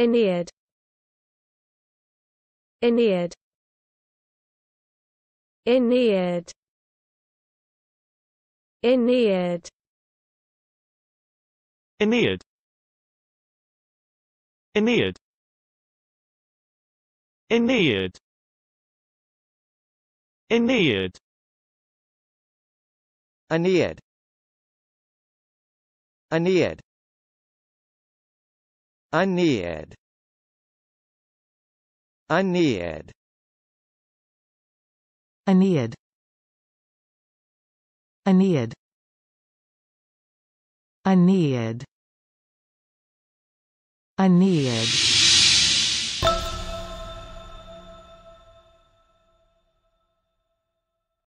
Aeneid Aeneid Aeneid Aeneid Aeneid Aeneid Aeneid Aeneid Aeneid Aeneid Aeneid Aeneid Aeneid Aeneid Aeneid Aeneid